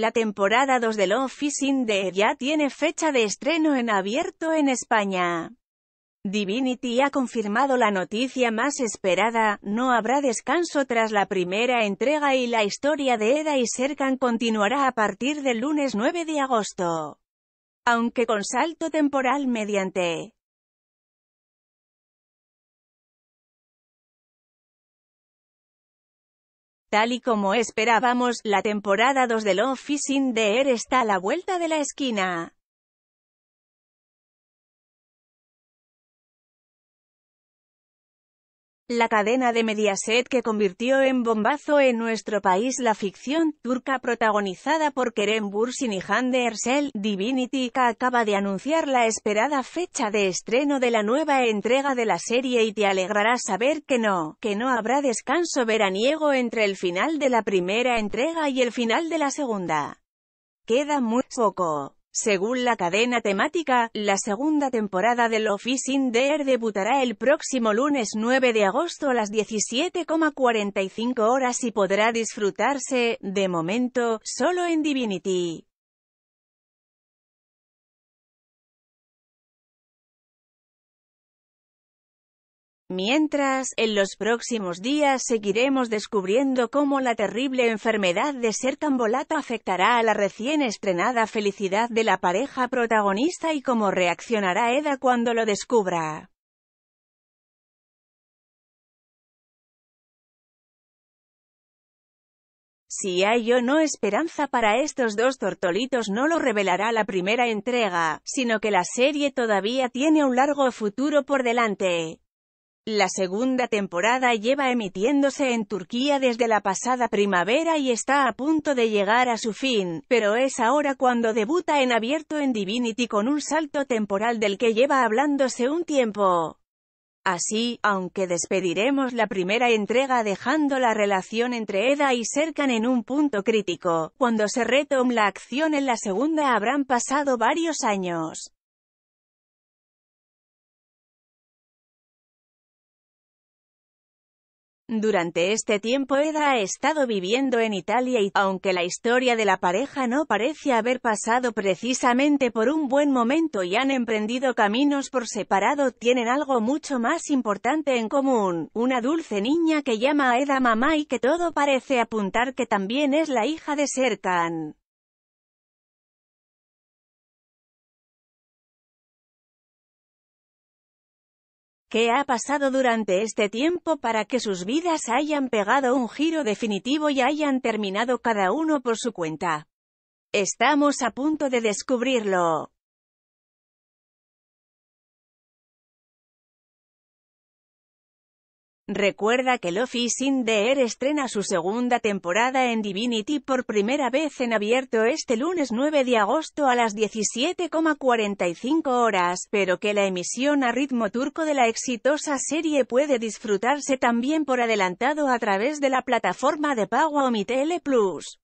La temporada 2 de Love is in ya tiene fecha de estreno en abierto en España. Divinity ha confirmado la noticia más esperada, no habrá descanso tras la primera entrega y la historia de Eda y Serkan continuará a partir del lunes 9 de agosto. Aunque con salto temporal mediante Tal y como esperábamos, la temporada 2 de Love is in the Air está a la vuelta de la esquina. La cadena de Mediaset que convirtió en bombazo en nuestro país la ficción turca protagonizada por Kerem Bursin y Hande Ersel, Divinity, acaba de anunciar la esperada fecha de estreno de la nueva entrega de la serie y te alegrará saber que no, que no habrá descanso veraniego entre el final de la primera entrega y el final de la segunda. Queda muy poco. Según la cadena temática, la segunda temporada de lo is in the debutará el próximo lunes 9 de agosto a las 17,45 horas y podrá disfrutarse, de momento, solo en Divinity. Mientras, en los próximos días seguiremos descubriendo cómo la terrible enfermedad de ser tan volata afectará a la recién estrenada felicidad de la pareja protagonista y cómo reaccionará Eda cuando lo descubra. Si hay o no esperanza para estos dos tortolitos no lo revelará la primera entrega, sino que la serie todavía tiene un largo futuro por delante. La segunda temporada lleva emitiéndose en Turquía desde la pasada primavera y está a punto de llegar a su fin, pero es ahora cuando debuta en abierto en Divinity con un salto temporal del que lleva hablándose un tiempo. Así, aunque despediremos la primera entrega dejando la relación entre Eda y Serkan en un punto crítico, cuando se retome la acción en la segunda habrán pasado varios años. Durante este tiempo Eda ha estado viviendo en Italia y, aunque la historia de la pareja no parece haber pasado precisamente por un buen momento y han emprendido caminos por separado, tienen algo mucho más importante en común, una dulce niña que llama a Eda mamá y que todo parece apuntar que también es la hija de Serkan. ¿Qué ha pasado durante este tiempo para que sus vidas hayan pegado un giro definitivo y hayan terminado cada uno por su cuenta? Estamos a punto de descubrirlo. Recuerda que Love is in the Air estrena su segunda temporada en Divinity por primera vez en abierto este lunes 9 de agosto a las 17,45 horas, pero que la emisión a ritmo turco de la exitosa serie puede disfrutarse también por adelantado a través de la plataforma de pago Omitele Plus.